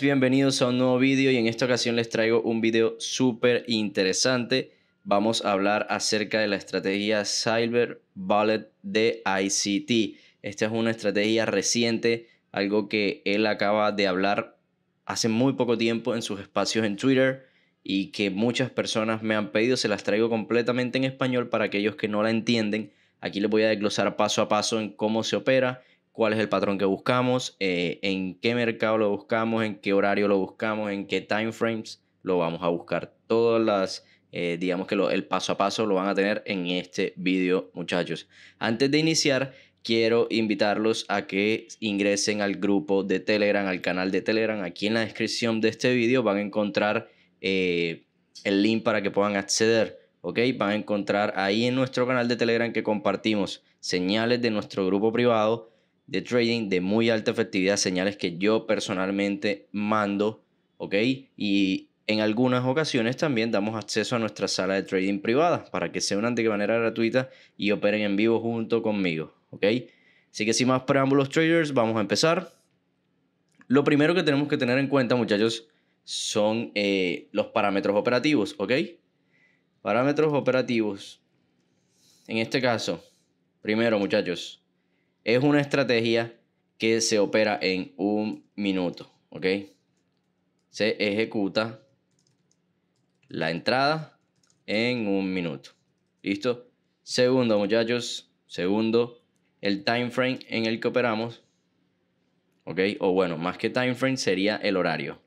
bienvenidos a un nuevo vídeo y en esta ocasión les traigo un vídeo súper interesante. Vamos a hablar acerca de la estrategia Cyber Bullet de ICT. Esta es una estrategia reciente, algo que él acaba de hablar hace muy poco tiempo en sus espacios en Twitter y que muchas personas me han pedido. Se las traigo completamente en español para aquellos que no la entienden. Aquí les voy a desglosar paso a paso en cómo se opera cuál es el patrón que buscamos, eh, en qué mercado lo buscamos, en qué horario lo buscamos, en qué time frames lo vamos a buscar. Todas las, eh, digamos que el paso a paso lo van a tener en este vídeo, muchachos. Antes de iniciar, quiero invitarlos a que ingresen al grupo de Telegram, al canal de Telegram. Aquí en la descripción de este vídeo van a encontrar eh, el link para que puedan acceder. Van a encontrar ahí en nuestro canal de Telegram que compartimos señales de nuestro grupo privado de trading de muy alta efectividad, señales que yo personalmente mando, ¿ok? Y en algunas ocasiones también damos acceso a nuestra sala de trading privada para que se unan de manera gratuita y operen en vivo junto conmigo, ¿ok? Así que sin más preámbulos traders, vamos a empezar. Lo primero que tenemos que tener en cuenta, muchachos, son eh, los parámetros operativos, ¿ok? Parámetros operativos. En este caso, primero, muchachos, es una estrategia que se opera en un minuto, ¿ok? Se ejecuta la entrada en un minuto, ¿listo? Segundo, muchachos, segundo, el time frame en el que operamos, ¿ok? O bueno, más que time frame sería el horario,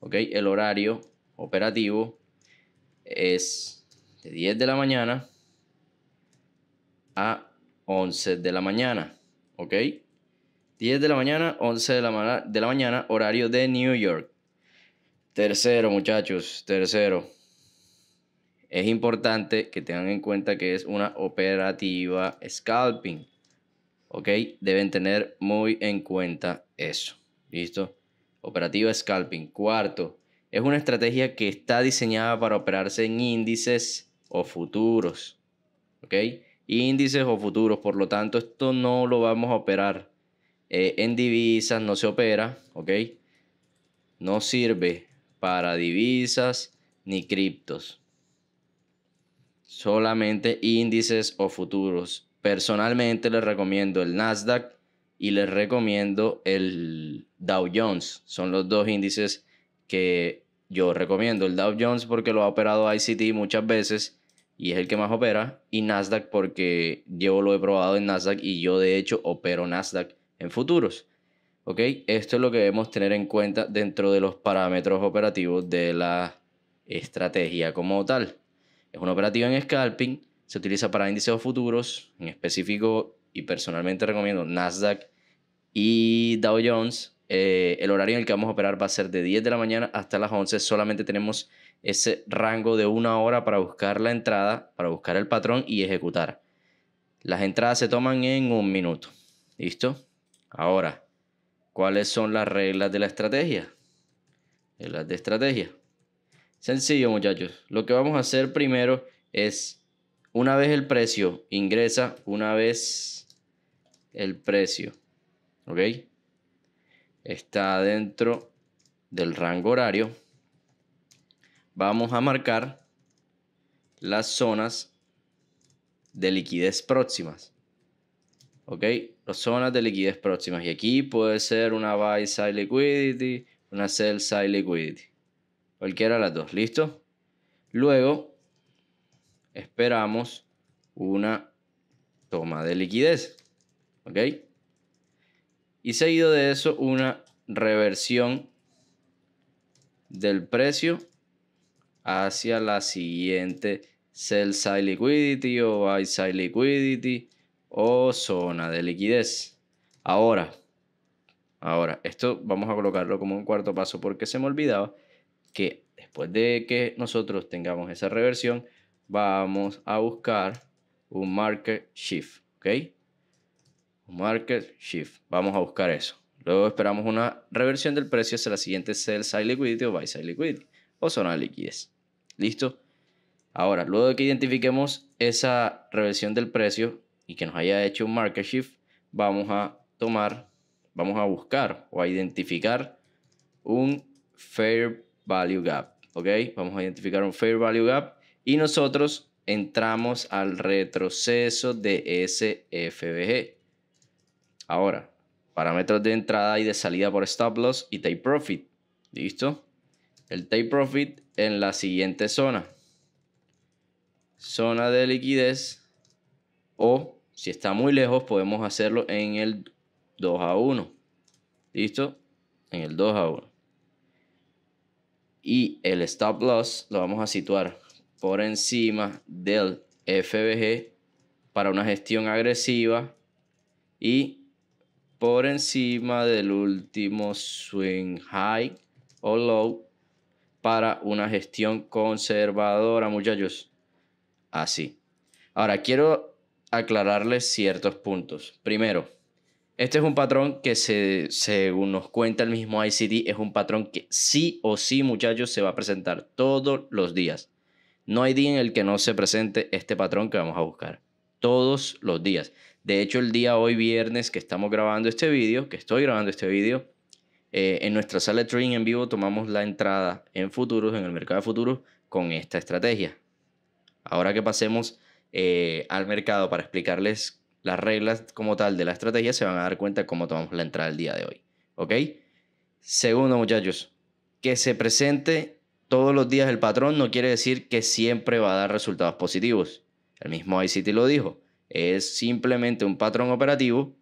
¿ok? El horario operativo es de 10 de la mañana a 11 de la mañana. ¿ok? 10 de la mañana, 11 de la, de la mañana, horario de New York. Tercero, muchachos, tercero. Es importante que tengan en cuenta que es una operativa scalping. ¿Ok? Deben tener muy en cuenta eso. ¿Listo? Operativa scalping. Cuarto, es una estrategia que está diseñada para operarse en índices o futuros. ¿Ok? índices o futuros. Por lo tanto, esto no lo vamos a operar eh, en divisas, no se opera, ¿ok? No sirve para divisas ni criptos. Solamente índices o futuros. Personalmente les recomiendo el Nasdaq y les recomiendo el Dow Jones. Son los dos índices que yo recomiendo. El Dow Jones porque lo ha operado ICT muchas veces y es el que más opera, y Nasdaq porque yo lo he probado en Nasdaq y yo de hecho opero Nasdaq en futuros. ¿Ok? Esto es lo que debemos tener en cuenta dentro de los parámetros operativos de la estrategia como tal. Es una operativa en scalping, se utiliza para índices o futuros, en específico y personalmente recomiendo Nasdaq y Dow Jones. Eh, el horario en el que vamos a operar va a ser de 10 de la mañana hasta las 11. Solamente tenemos ese rango de una hora para buscar la entrada, para buscar el patrón y ejecutar. Las entradas se toman en un minuto. ¿Listo? Ahora, ¿cuáles son las reglas de la estrategia? Reglas de estrategia. Sencillo, muchachos. Lo que vamos a hacer primero es, una vez el precio ingresa, una vez el precio, ¿ok? Está dentro del rango horario vamos a marcar las zonas de liquidez próximas. ¿Ok? Las zonas de liquidez próximas. Y aquí puede ser una buy side liquidity, una sell side liquidity. Cualquiera de las dos. ¿Listo? Luego esperamos una toma de liquidez. ¿Ok? Y seguido de eso una reversión del precio hacia la siguiente sell side liquidity o buy side liquidity o zona de liquidez. Ahora, ahora, esto vamos a colocarlo como un cuarto paso porque se me olvidaba que después de que nosotros tengamos esa reversión, vamos a buscar un market shift, ¿ok? Un market shift, vamos a buscar eso. Luego esperamos una reversión del precio hacia la siguiente sell side liquidity o buy side liquidity o zona de liquidez. ¿Listo? Ahora, luego de que identifiquemos esa reversión del precio y que nos haya hecho un market shift, vamos a tomar, vamos a buscar o a identificar un fair value gap, ¿ok? Vamos a identificar un fair value gap y nosotros entramos al retroceso de ese Ahora, parámetros de entrada y de salida por stop loss y take profit, ¿listo? el take profit en la siguiente zona. Zona de liquidez o si está muy lejos podemos hacerlo en el 2 a 1. ¿Listo? En el 2 a 1. Y el stop loss lo vamos a situar por encima del FBG para una gestión agresiva y por encima del último swing high o low para una gestión conservadora, muchachos. Así. Ahora, quiero aclararles ciertos puntos. Primero, este es un patrón que, según nos cuenta el mismo ICD, es un patrón que sí o sí, muchachos, se va a presentar todos los días. No hay día en el que no se presente este patrón que vamos a buscar. Todos los días. De hecho, el día hoy viernes que estamos grabando este vídeo, que estoy grabando este vídeo, eh, en nuestra sala de trading en vivo tomamos la entrada en futuros, en el mercado de futuros, con esta estrategia. Ahora que pasemos eh, al mercado para explicarles las reglas como tal de la estrategia, se van a dar cuenta cómo tomamos la entrada el día de hoy. ¿Ok? Segundo, muchachos, que se presente todos los días el patrón no quiere decir que siempre va a dar resultados positivos. El mismo ICT lo dijo. Es simplemente un patrón operativo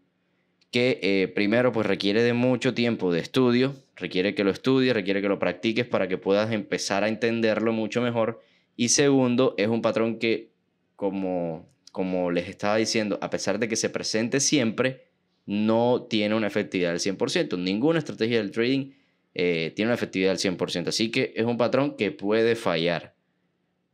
que eh, primero pues requiere de mucho tiempo de estudio, requiere que lo estudies, requiere que lo practiques para que puedas empezar a entenderlo mucho mejor. Y segundo, es un patrón que, como, como les estaba diciendo, a pesar de que se presente siempre, no tiene una efectividad del 100%. Ninguna estrategia del trading eh, tiene una efectividad del 100%. Así que es un patrón que puede fallar.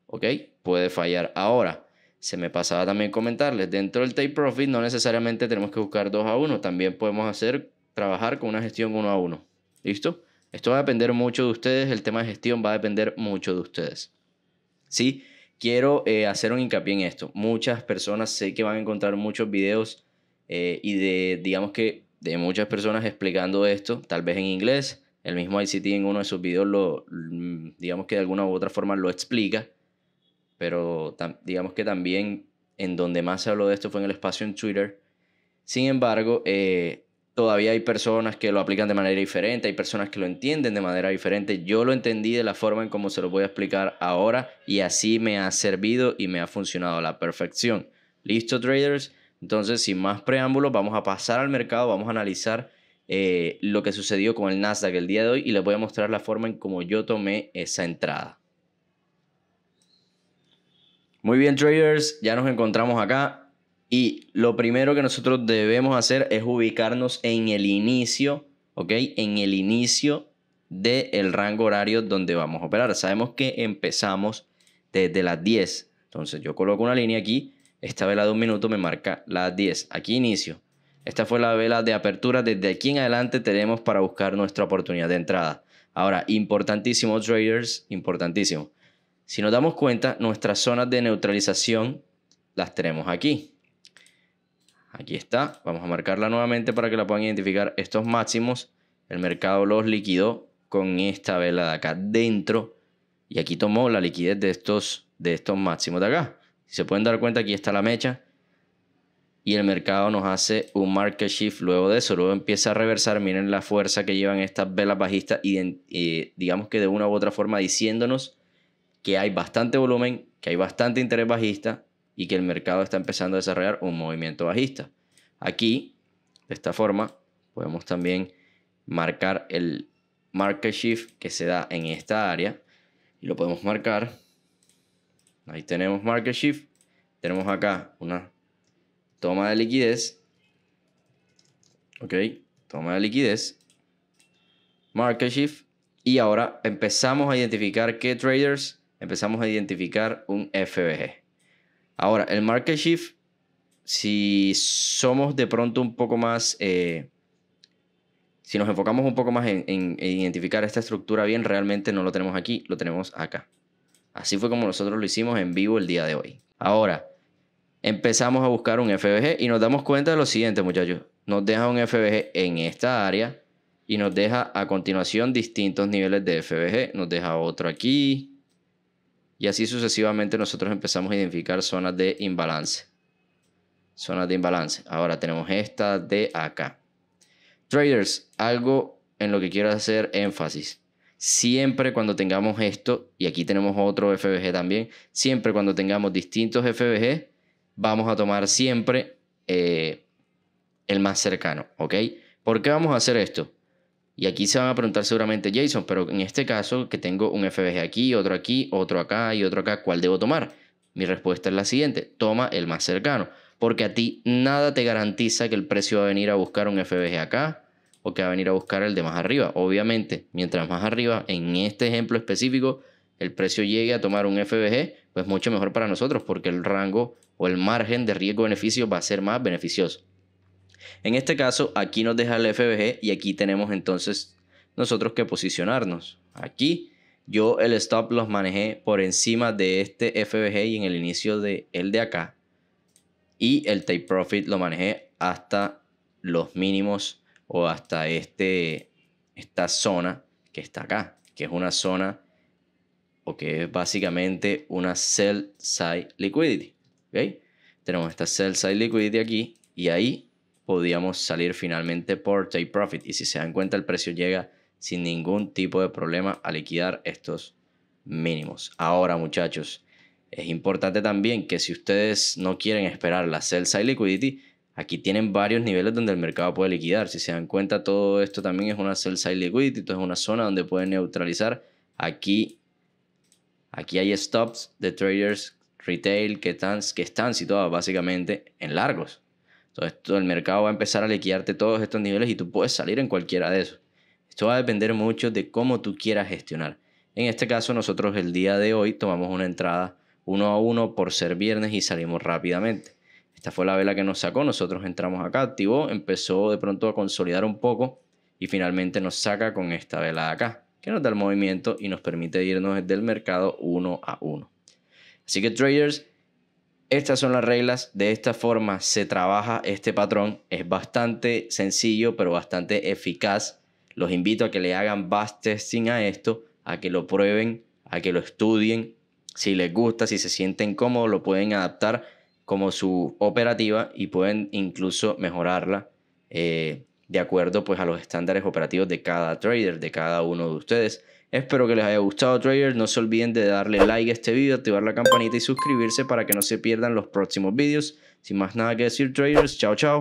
¿Ok? Puede fallar. Ahora, se me pasaba también comentarles, dentro del take profit no necesariamente tenemos que buscar 2 a 1, también podemos hacer, trabajar con una gestión 1 a 1. ¿Listo? Esto va a depender mucho de ustedes, el tema de gestión va a depender mucho de ustedes. Sí, quiero eh, hacer un hincapié en esto. Muchas personas sé que van a encontrar muchos videos eh, y de, digamos que, de muchas personas explicando esto, tal vez en inglés. El mismo ICT en uno de sus videos lo, mm, digamos que de alguna u otra forma lo explica pero digamos que también en donde más se habló de esto fue en el espacio en Twitter. Sin embargo, eh, todavía hay personas que lo aplican de manera diferente, hay personas que lo entienden de manera diferente. Yo lo entendí de la forma en como se lo voy a explicar ahora y así me ha servido y me ha funcionado a la perfección. Listo, traders. Entonces, sin más preámbulos, vamos a pasar al mercado, vamos a analizar eh, lo que sucedió con el Nasdaq el día de hoy y les voy a mostrar la forma en cómo yo tomé esa entrada. Muy bien, traders, ya nos encontramos acá y lo primero que nosotros debemos hacer es ubicarnos en el inicio, ¿ok? En el inicio del rango horario donde vamos a operar. Sabemos que empezamos desde las 10. Entonces yo coloco una línea aquí, esta vela de un minuto me marca las 10. Aquí inicio. Esta fue la vela de apertura. Desde aquí en adelante tenemos para buscar nuestra oportunidad de entrada. Ahora, importantísimo, traders, importantísimo. Si nos damos cuenta, nuestras zonas de neutralización las tenemos aquí. Aquí está. Vamos a marcarla nuevamente para que la puedan identificar. Estos máximos, el mercado los liquidó con esta vela de acá dentro. Y aquí tomó la liquidez de estos, de estos máximos de acá. Si se pueden dar cuenta, aquí está la mecha. Y el mercado nos hace un market shift luego de eso. Luego empieza a reversar. Miren la fuerza que llevan estas velas bajistas. Y, eh, digamos que de una u otra forma diciéndonos que hay bastante volumen, que hay bastante interés bajista y que el mercado está empezando a desarrollar un movimiento bajista. Aquí, de esta forma, podemos también marcar el market shift que se da en esta área y lo podemos marcar. Ahí tenemos market shift. Tenemos acá una toma de liquidez. Ok, toma de liquidez. Market shift. Y ahora empezamos a identificar qué traders empezamos a identificar un FBG. Ahora, el market shift, si somos de pronto un poco más, eh, si nos enfocamos un poco más en, en identificar esta estructura bien, realmente no lo tenemos aquí, lo tenemos acá. Así fue como nosotros lo hicimos en vivo el día de hoy. Ahora, empezamos a buscar un FBG y nos damos cuenta de lo siguiente, muchachos. Nos deja un FBG en esta área y nos deja a continuación distintos niveles de FBG. Nos deja otro aquí, y así sucesivamente nosotros empezamos a identificar zonas de imbalance. Zonas de imbalance. Ahora tenemos esta de acá. Traders, algo en lo que quiero hacer énfasis. Siempre cuando tengamos esto, y aquí tenemos otro FBG también, siempre cuando tengamos distintos FBG, vamos a tomar siempre eh, el más cercano, ¿ok? ¿Por qué vamos a hacer esto? Y aquí se van a preguntar seguramente, Jason, pero en este caso que tengo un FBG aquí, otro aquí, otro acá y otro acá, ¿cuál debo tomar? Mi respuesta es la siguiente, toma el más cercano, porque a ti nada te garantiza que el precio va a venir a buscar un FBG acá o que va a venir a buscar el de más arriba. Obviamente, mientras más arriba, en este ejemplo específico, el precio llegue a tomar un FBG, pues mucho mejor para nosotros, porque el rango o el margen de riesgo-beneficio va a ser más beneficioso. En este caso, aquí nos deja el FBG y aquí tenemos entonces nosotros que posicionarnos. Aquí yo el stop los manejé por encima de este FBG y en el inicio de el de acá. Y el take profit lo manejé hasta los mínimos o hasta este, esta zona que está acá, que es una zona o que es básicamente una sell side liquidity. ¿okay? Tenemos esta sell side liquidity aquí y ahí podíamos salir finalmente por Take Profit. Y si se dan cuenta, el precio llega sin ningún tipo de problema a liquidar estos mínimos. Ahora, muchachos, es importante también que si ustedes no quieren esperar la sell side liquidity, aquí tienen varios niveles donde el mercado puede liquidar. Si se dan cuenta, todo esto también es una sell side liquidity, esto es una zona donde pueden neutralizar. Aquí, aquí hay stops de traders retail que están situados básicamente en largos. Entonces, todo el mercado va a empezar a liquidarte todos estos niveles y tú puedes salir en cualquiera de esos. Esto va a depender mucho de cómo tú quieras gestionar. En este caso, nosotros el día de hoy tomamos una entrada uno a uno por ser viernes y salimos rápidamente. Esta fue la vela que nos sacó, nosotros entramos acá, activó, empezó de pronto a consolidar un poco y finalmente nos saca con esta vela acá, que nos da el movimiento y nos permite irnos del mercado uno a uno. Así que traders, estas son las reglas, de esta forma se trabaja este patrón, es bastante sencillo pero bastante eficaz. Los invito a que le hagan BAS testing a esto, a que lo prueben, a que lo estudien. Si les gusta, si se sienten cómodos, lo pueden adaptar como su operativa y pueden incluso mejorarla eh, de acuerdo pues a los estándares operativos de cada trader, de cada uno de ustedes. Espero que les haya gustado traders, no se olviden de darle like a este video, activar la campanita y suscribirse para que no se pierdan los próximos videos. Sin más nada que decir traders, chao chao.